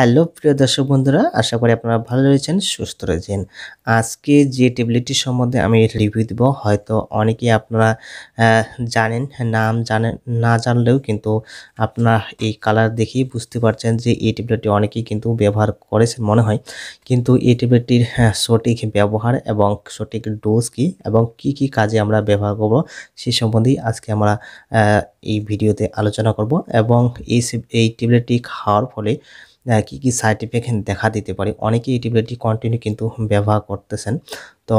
hello প্রিয় দর্শক বন্ধুরা আশা করি আপনারা ভালো রয়েছেন সুস্থ রয়েছেন আজকে যে ট্যাবলেটটি সম্বন্ধে আমি রিভিউ দেবো হয়তো অনেকে আপনারা জানেন নাম জানেন না জানলেও কিন্তু আপনারা এই কালার দেখেই বুঝতে পারছেন যে এই টেবলেটটি অনেকেই কিন্তু ব্যবহার করেছেন মনে হয় কিন্তু এই ট্যাবলেটটির হ্যাঁ, সঠিক ব্যবহার এবং সঠিক ডোজ কী এবং কি কি কাজে আমরা ব্যবহার করব সে সম্বন্ধেই আজকে আমরা এই ভিডিওতে আলোচনা করব এবং এই এই টেবলেটটি খাওয়ার ফলে কি কি সাইড ইফেক্ট দেখা দিতে পারে অনেকেই এই ট্যাবলেটটি কন্টিনিউ কিন্তু ব্যবহার করতেছেন তো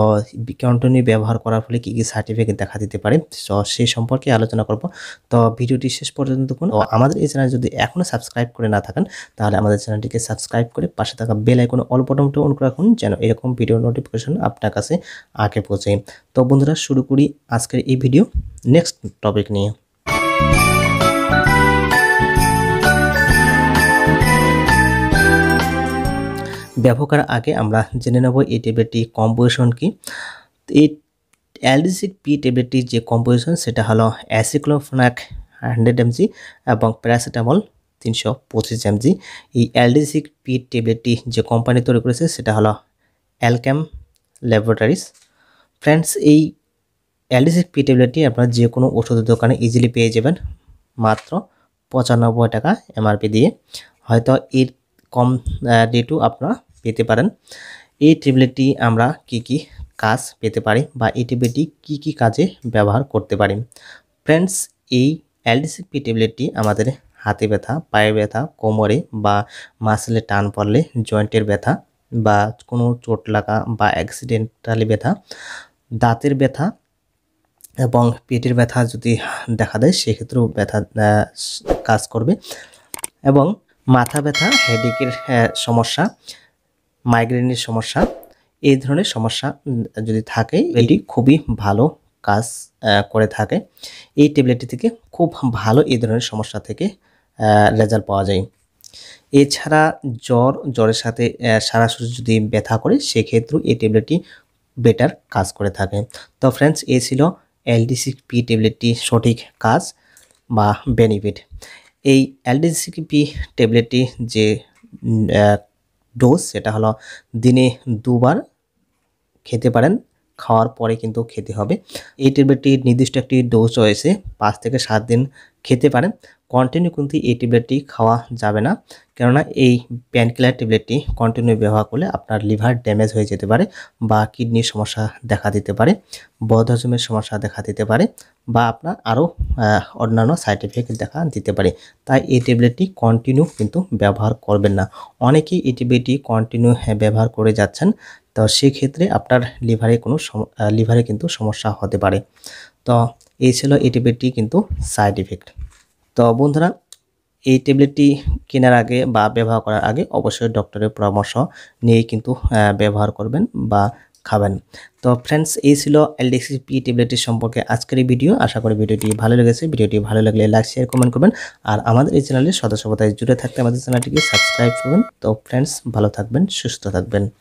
কন্টিনিউ ব্যবহার করার ফলে কী কী সাইড ইফেক্ট দেখা দিতে পারে তো সেই সম্পর্কে আলোচনা করব তো ভিডিওটি শেষ পর্যন্ত দেখুন ও আমাদের এই চ্যানেল যদি এখনও সাবস্ক্রাইব করে না থাকেন তাহলে আমাদের চ্যানেলটিকে সাবস্ক্রাইব করে পাশে থাকা বেল আইকনে অল বটনটা অন করে রাখুন যেন এরকম ভিডিও নোটিফিকেশন আপনার কাছে আগে পৌঁছে তো বন্ধুরা শুরু করি আজকের এই ভিডিও নেক্সট টপিক নিয়ে ব্যবহার আগে আমরা জেনে নেব এই টেবিলটি কম্পোজিশন কি এই অ্যালডিসিক পি টেবিলটি যে কম্পোজিশন সেটা হলো অ্যাসিক্লোফোনাক হান্ড্রেড এমজি এবং প্যারাসিটামল তিনশো পঁচিশ এমজি এই অ্যালডিসিক পি টেবিলটি যে কোম্পানি তৈরি করেছে সেটা হলো অ্যালক্যাম ল্যাবরেটরিজ ফ্রেন্ডস এই অ্যালডিসিক পি ট্যাবলেটটি আপনার যে কোনো ওষুধের দোকানে ইজিলি পেয়ে যাবেন মাত্র পঁচানব্বই টাকা এমআরপি দিয়ে হয়তো এর কম রেটও আপনারা পেতে পারেন এই ট্যাবলেটটি আমরা কি কি কাজ পেতে পারি বা এই ট্যাবলেটটি কী কী কাজে ব্যবহার করতে পারি ফ্রেন্ডস এই অ্যালডিসিপি ট্যাবলেটটি আমাদের হাতে ব্যথা পায়ে ব্যথা কোমরে বা মাসলে টান পড়লে জয়েন্টের ব্যথা বা কোনো চোট লাগা বা অ্যাক্সিডেন্টালি ব্যথা দাঁতের ব্যথা এবং পেটের ব্যথা যদি দেখা দেয় সেক্ষেত্রেও ব্যথা কাজ করবে এবং মাথা ব্যথা হেডেকের সমস্যা মাইগ্রেনের সমস্যা এই ধরনের সমস্যা যদি থাকে এটি খুবই ভালো কাজ করে থাকে এই ট্যাবলেটটি থেকে খুব ভালো এই ধরনের সমস্যা থেকে রেজাল্ট পাওয়া যায় এছাড়া জ্বর জ্বরের সাথে সারা যদি ব্যথা করে সেক্ষেত্রেও এই ট্যাবলেটটি বেটার কাজ করে থাকে তো ফ্রেন্ডস এ ছিল এলডিসি পি ট্যাবলেটটি সঠিক কাজ বা বেনিফিট এই এলডিসি পি ট্যাবলেটটি যে ডোজ সেটা হলো দিনে দুবার খেতে পারেন খাওয়ার পরে কিন্তু খেতে হবে এই ট্যাবলেটটির নির্দিষ্ট একটি ডোজ রয়েছে পাঁচ থেকে সাত দিন খেতে পারেন কন্টিনিউ কিন্তু এই ট্যাবলেটটি খাওয়া যাবে না কেননা এই প্যানকিলার ট্যাবলেটটি কন্টিনিউ ব্যবহার করলে আপনার লিভার ড্যামেজ হয়ে যেতে পারে বা কিডনির সমস্যা দেখা দিতে পারে বদহজমের সমস্যা দেখা দিতে পারে বা আপনার আরও অন্যান্য সাইড এফেক্ট দেখা দিতে পারে তাই এই ট্যাবলেটটি কন্টিনিউ কিন্তু ব্যবহার করবেন না অনেকেই এই ট্যাবলেটটি কন্টিনিউ ব্যবহার করে যাচ্ছেন তো সেক্ষেত্রে আপনার লিভারে কোনো লিভারে কিন্তু সমস্যা হতে পারে তো এই ছিল এই ট্যাবলেটটি কিন্তু সাইড ইফেক্ট তো বন্ধুরা এই ট্যাবলেটটি কেনার আগে বা ব্যবহার করার আগে অবশ্যই ডক্টরের পরামর্শ নিয়ে কিন্তু ব্যবহার করবেন বা খাবেন তো ফ্রেন্ডস এই ছিল এলডিসি পি ট্যাবলেটের সম্পর্কে আজকের এই ভিডিও আশা করি ভিডিওটি ভালো লেগেছে ভিডিওটি ভালো লাগলে লাইক শেয়ার কমেন্ট করবেন আর আমাদের এই চ্যানেলের সদস্যপতায় জুড়ে থাকতে আমাদের চ্যানেলটিকে সাবস্ক্রাইব করবেন তো ফ্রেন্ডস ভালো থাকবেন সুস্থ থাকবেন